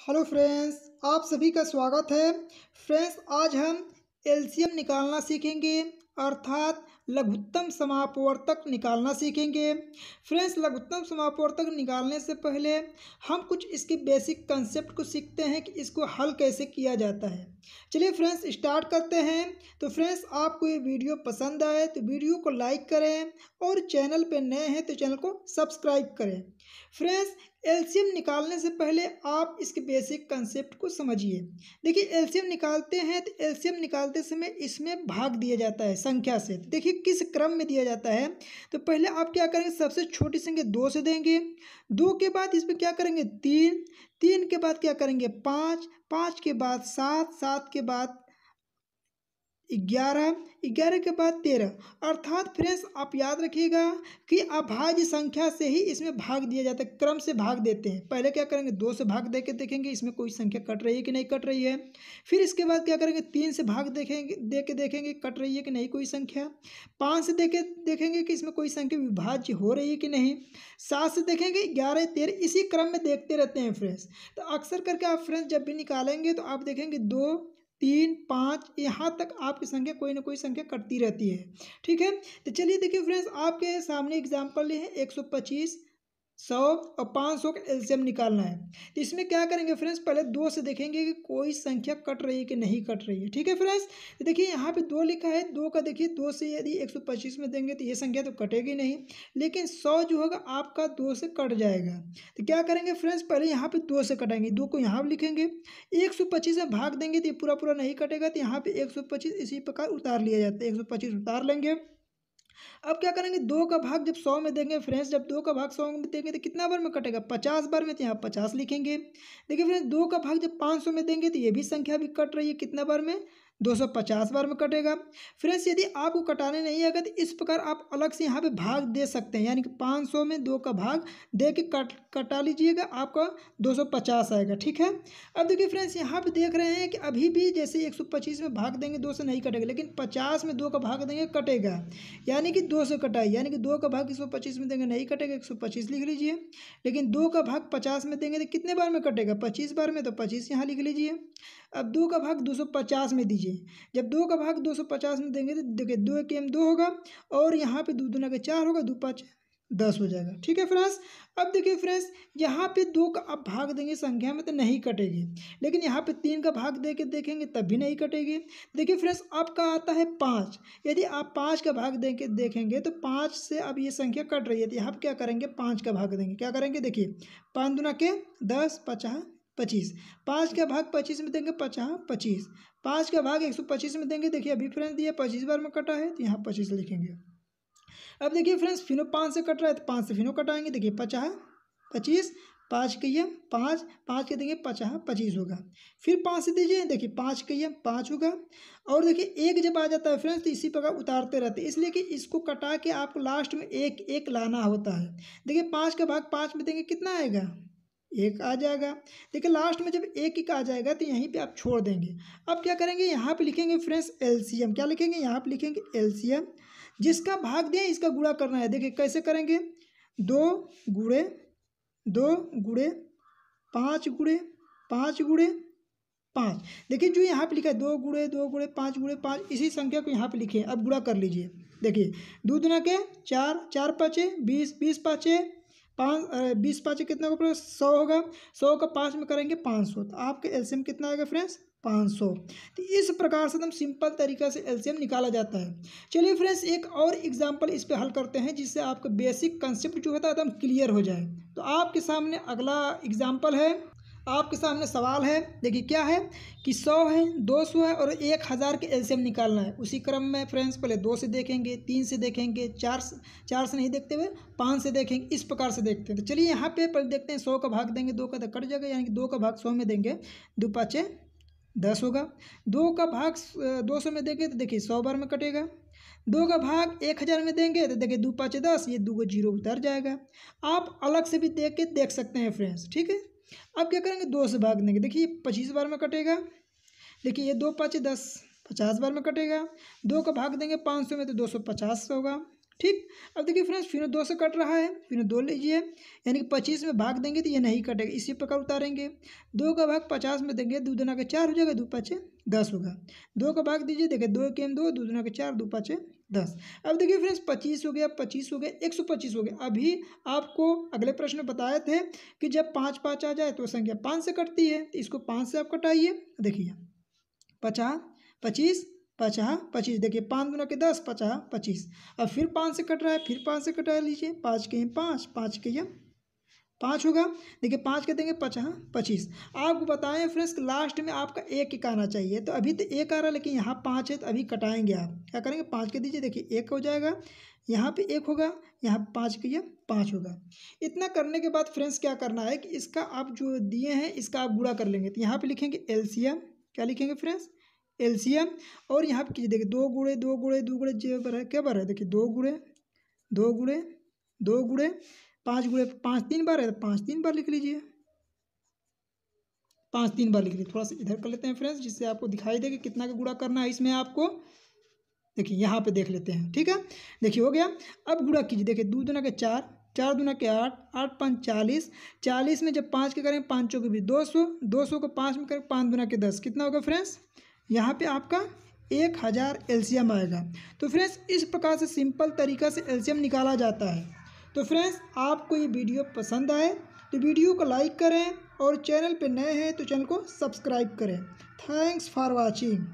hello friends आप सभी का स्वागत है फ्रेंड्स आज हम एलसीएम निकालना सीखेंगे अर्थात लघुत्तम समापवर्तक निकालना सीखेंगे फ्रेंड्स लघुत्तम समापवर्तक निकालने से पहले हम कुछ इसके बेसिक कंसेप्ट को सीखते हैं कि इसको हल कैसे किया जाता है चलिए फ्रेंड्स स्टार्ट करते हैं तो फ्रेंड्स आपको ये वीडियो पसंद आए तो वीडियो को लाइक करें और चैनल पर नए हैं तो चैनल को सब्सक्राइब करें फ्रेंड्स एलसीएम निकालने से पहले आप इसके बेसिक कंसेप्ट को समझिए देखिए एलसीएम निकालते हैं तो एलसीएम निकालते समय इसमें भाग दिया जाता है संख्या से तो देखिए किस क्रम में दिया जाता है तो पहले आप क्या करेंगे सबसे छोटी संख्या दो से देंगे दो के बाद इसमें क्या करेंगे तीन तीन के बाद क्या करेंगे पाँच पाँच के बाद सात सात के बाद ग्यारह ग्यारह के बाद तेरह अर्थात फ्रेंड्स आप याद रखिएगा कि अभाज्य संख्या से ही इसमें भाग दिया जाता है क्रम से भाग देते हैं पहले क्या करेंगे दो से भाग दे के देखेंगे इसमें कोई संख्या कट रही है कि नहीं कट रही है फिर इसके बाद क्या करेंगे तीन से भाग देखेंगे दे के देखेंगे कट रही है कि नहीं कोई संख्या पाँच से देखे देखेंगे कि इसमें कोई संख्या विभाज्य हो रही है कि नहीं सात से देखेंगे ग्यारह तेरह इसी क्रम में देखते रहते हैं फ्रेंड्स तो अक्सर करके आप फ्रेंड्स जब भी निकालेंगे तो आप देखेंगे दो तीन पाँच यहाँ तक आपकी संख्या कोई ना कोई संख्या कटती रहती है ठीक है तो चलिए देखिए फ्रेंड्स आपके सामने एग्जाम्पल है एक सौ पच्चीस सौ और पाँच सौ का एल्शियम निकालना है तो इसमें क्या करेंगे फ्रेंड्स पहले दो से देखेंगे कि कोई संख्या कट रही है कि नहीं कट रही है ठीक है फ्रेंड्स तो देखिए यहाँ पे दो लिखा है दो का देखिए दो से यदि एक सौ पच्चीस में देंगे तो ये संख्या तो कटेगी नहीं लेकिन सौ जो होगा आपका दो से कट जाएगा तो क्या करेंगे फ्रेंड्स पहले यहाँ पर दो से कटेंगे दो को यहाँ पर लिखेंगे एक सौ पच्चीस में भाग देंगे तो ये पूरा पूरा नहीं कटेगा तो यहाँ पर एक सौ पच्चीस इसी प्रकार उतार लिया जाता है एक सौ पच्चीस उतार लेंगे अब क्या करेंगे दो का भाग जब सौ में देंगे फ्रेंड्स जब दो का भाग सौ में देंगे तो कितना बार में कटेगा पचास बार में तो यहाँ पचास लिखेंगे देखिए फ्रेंड्स दो का भाग जब पाँच सौ में देंगे तो ये भी संख्या भी कट रही है कितना बार में 250 बार में कटेगा फ्रेंड्स यदि आपको कटाने नहीं आएगा तो इस प्रकार आप अलग से यहाँ पे भाग दे सकते हैं यानी कि 500 में दो का भाग दे के कट कटा लीजिएगा आपका 250 आएगा ठीक है अब देखिए फ्रेंड्स यहाँ पे देख रहे हैं कि अभी भी जैसे 125 में भाग देंगे दो से नहीं कटेगा लेकिन पचास में दो का भाग देंगे कटेगा यानी कि दो से कटाई यानी कि दो का भाग एक में देंगे नहीं कटेगा एक लिख लीजिए लेकिन दो का भाग पचास में देंगे तो कितने बार में कटेगा पच्चीस बार में तो पच्चीस यहाँ लिख लीजिए अब दो का भाग दो में दीजिए लीजिए जब दो का भाग दो सौ पचास में देंगे तो देखिए दो के एम दो होगा और यहाँ पे दो दूना के चार होगा दो पाँच दस हो जाएगा ठीक है फ्रेंड्स अब देखिए फ्रेंड्स यहाँ पे दो का आप भाग देंगे संख्या में तो नहीं कटेगी लेकिन यहाँ पे तीन का भाग दे के देखेंगे तब भी नहीं कटेगी देखिए फ्रेंड्स आपका आता है पाँच यदि आप पाँच का भाग दे के देखेंगे तो पाँच से अब ये संख्या कट रही है तो यहाँ क्या करेंगे पाँच का भाग देंगे क्या करेंगे देखिए पाँच दुना के दस पचास पच्चीस पाँच का भाग पच्चीस में देंगे पचास पच्चीस पाँच का भाग एक सौ पच्चीस में देंगे देखिए अभी फ्रेंड्स दिए पच्चीस बार में कटा है तो यहाँ पच्चीस लिखेंगे अब देखिए फ्रेंड्स फिनो पाँच से कट रहा है तो पाँच से फिनो कटाएंगे देखिए पचा पच्चीस पाँच कहिए पाँच पाँच के देंगे पचा पच्चीस होगा फिर पाँच से दीजिए देखिए पाँच कहिए पाँच होगा और देखिए एक जब आ जाता है फ्रेंड्स तो इसी प्रकार उतारते रहते हैं इसलिए कि इसको कटा के आपको लास्ट में एक एक लाना होता है देखिए पाँच का भाग पाँच में देंगे कितना आएगा एक आ जाएगा देखिए लास्ट में जब एक एक आ जाएगा तो यहीं पे आप छोड़ देंगे अब क्या करेंगे यहाँ पे लिखेंगे फ्रेंड्स एलसीएम क्या लिखेंगे यहाँ पे लिखेंगे एलसीएम जिसका भाग दें इसका गुड़ा करना है देखिए कैसे करेंगे दो गुड़े दो गुड़े पाँच गुड़े पाँच गुड़े पाँच देखिए जो यहाँ पे लिखा है दो गुड़े दो गुड़े पाँच गुड़े पाँच इसी संख्या को यहाँ पे लिखे अब गुड़ा कर लीजिए देखिए दो दुना के चार चार पाँचे बीस बीस पाँचे पाँच बीस पाँच कितना होगा सौ होगा सौ का पाँच में करेंगे पाँच सौ तो आपका एल्शियम कितना आएगा फ्रेंड्स पाँच सौ तो इस प्रकार से एकदम सिंपल तरीका से एल्शियम निकाला जाता है चलिए फ्रेंड्स एक और एग्जाम्पल इस पर हल करते हैं जिससे आपका बेसिक कंसेप्ट जो होता है एकदम क्लियर हो जाए तो आपके सामने अगला एग्जाम्पल है आपके सामने सवाल है देखिए क्या है कि सौ है दो सौ है और एक हज़ार के एल्शियम निकालना है उसी क्रम में फ्रेंड्स पहले दो से देखेंगे तीन से देखेंगे चार से चार से नहीं देखते हुए पाँच से देखेंगे इस प्रकार से देखते हैं तो चलिए यहाँ पे पर देखते हैं सौ का भाग देंगे दो का तो कट जाएगा यानी कि दो का भाग सौ में देंगे दो पाँचे दस होगा दो का भाग दो सौ में देंगे तो देखिए सौ बार में कटेगा दो का भाग एक हज़ार में देंगे तो देखिए दो पाँच दस ये दो को जीरो उतर जाएगा आप अलग से भी देख के देख सकते हैं फ्रेंड्स ठीक है अब क्या करेंगे दो से भाग देंगे देखिए पच्चीस बार में कटेगा देखिए ये दो पाँच दस पचास बार में कटेगा दो का भाग देंगे पाँच सौ में तो दो सौ पचास होगा ठीक अब देखिए फ्रेंड्स फिर दो से कट रहा है फिर दो लीजिए यानी कि पच्चीस में भाग देंगे तो ये नहीं कटेगा इसी प्रकार उतारेंगे दो का भाग पचास में देंगे दो दुना के चार हो जाएगा दो पाँचे दस होगा दो का भाग दीजिए देखिए दो के दो दो दुना के चार दो पाँचे दस अब देखिए फ्रेंड्स पच्चीस हो गया पच्चीस हो गया एक सौ पच्चीस हो गया अभी आपको अगले प्रश्न बताए थे कि जब पाँच पाँच आ जाए तो संख्या पाँच से कटती है तो इसको पाँच से आप कटाइए देखिए पचास पच्चीस पचास पच्चीस देखिए पाँच दुना के दस पचास पच्चीस अब फिर पाँच से कट रहा है फिर पाँच से कटा लीजिए पाँच के पाँच पाँच के यहाँ पाँच होगा देखिए पाँच कहते देंगे पचह हाँ, पच्चीस आपको बताएं फ्रेंड्स लास्ट में आपका एक एक आना चाहिए तो अभी तो एक आ रहा लेकिन यहाँ पाँच है तो अभी कटाएंगे आप क्या करेंगे पाँच के दीजिए देखिए एक हो जाएगा यहाँ पे एक होगा यहाँ पाँच कीजिए पाँच होगा इतना करने के बाद फ्रेंड्स क्या करना है कि इसका आप जो दिए हैं इसका आप गुड़ा कर लेंगे तो यहाँ पर लिखेंगे एल क्या लिखेंगे फ्रेंड्स एल और यहाँ पर कीजिए देखिए दो गुड़े दो गुड़े दो गुड़े जे पर है क्या पर है देखिए दो गुड़े दो गुड़े दो गुड़े पाँच गुड़े पाँच तीन बार है तो पाँच तीन बार लिख लीजिए पाँच तीन बार लिख लीजिए थोड़ा सा इधर कर लेते हैं फ्रेंड्स जिससे आपको दिखाई दे कि कितना का गुड़ा करना है इसमें आपको देखिए यहाँ पे देख लेते हैं ठीक है देखिए हो गया अब गुड़ा कीजिए देखिए दो दुना के चार चार दुना के आठ आठ पाँच चालीस चालीस में जब पाँच के करें पाँचों के बीच दो सौ दो सौ को पाँच में करें पाँच दुना के दस कितना होगा फ्रेंड्स यहाँ पे आपका एक हज़ार एल्शियम आएगा तो फ्रेंड्स इस प्रकार से सिंपल तरीका से एल्शियम निकाला जाता है तो फ्रेंड्स आपको ये वीडियो पसंद आए तो वीडियो को लाइक करें और चैनल पर नए हैं तो चैनल को सब्सक्राइब करें थैंक्स फॉर वॉचिंग